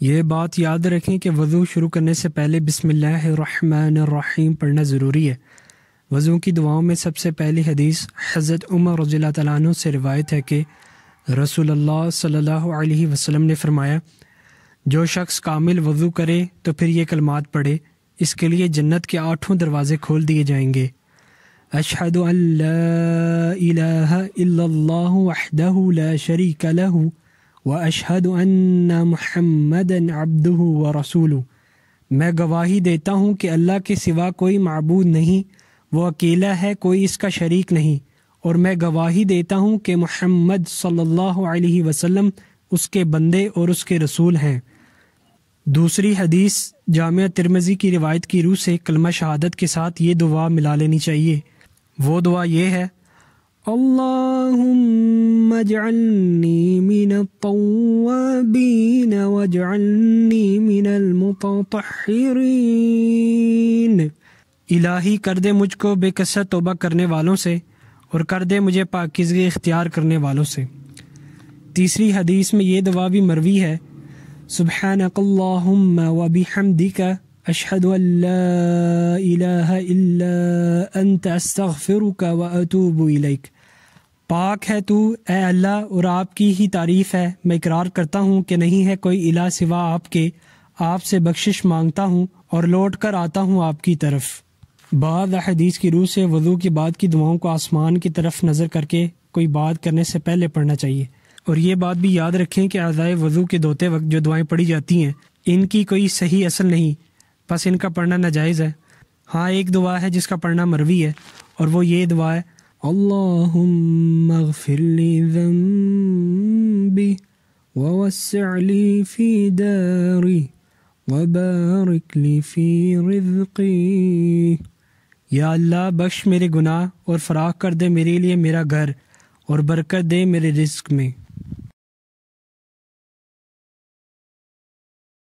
یہ بات یاد رکھیں کہ وضو شروع کرنے سے پہلے بسم اللہ الرحمن الرحیم پڑھنا ضروری ہے وضو کی دعاؤں میں سب سے پہلی حدیث حضرت عمر رضی اللہ تعالیٰ عنہ سے روایت ہے کہ رسول اللہ صلی اللہ علیہ وسلم نے فرمایا جو شخص کامل وضو کرے تو پھر یہ کلمات پڑھے اس کے لیے جنت کے آٹھوں دروازے کھول دیے جائیں گے اشحد واشهد ان محمدا رسول ورسوله میں گواہی دیتا ہوں کہ اللہ کے سوا کوئی معبود نہیں وہ اکیلا ہے کوئی اس کا شریک نہیں اور میں گواہی دیتا ہوں کہ محمد صلی اللہ علیہ وسلم اس کے بندے اور اس کے رسول ہیں دوسری حدیث جامعہ ترمزی کی روایت کی روح سے کلمہ شہادت کے ساتھ یہ دعا ملا لینی چاہیے وہ دعا یہ ہے اللہم واجعلني واجعلنی من من الطوابین المتطحرين الہی کر دے مجھ کو بے توبہ کرنے والوں سے اور کر دے مجھے پاکیزگی اختیار کرنے والوں سے تیسری حدیث میں یہ دعا بھی مروی ہے ان لا الا سبح اللہ اشحد اللہ پاک ہے تو اے اللہ اور آپ کی ہی تعریف ہے میں اقرار کرتا ہوں کہ نہیں ہے کوئی الہ سوا آپ کے آپ سے بخشش مانگتا ہوں اور لوٹ کر آتا ہوں آپ کی طرف بعض حدیث کی روح سے وضو کے بعد کی دعاؤں کو آسمان کی طرف نظر کر کے کوئی بات کرنے سے پہلے پڑھنا چاہیے اور یہ بات بھی یاد رکھیں کہ اعضائے وضو کے دھوتے وقت جو دعائیں پڑھی جاتی ہیں ان کی کوئی صحیح اصل نہیں بس ان کا پڑھنا ناجائز ہے ہاں ایک دعا ہے جس کا پڑھنا مروی ہے اور وہ یہ دعا ہے اللهم اغفر لي ذنبي ووسع لي في داري وبارك لي في رزقي يا الله بخش میرے گناہ اور فراخ کر دے میرے لیے میرا گھر اور برکت دے میرے رزق میں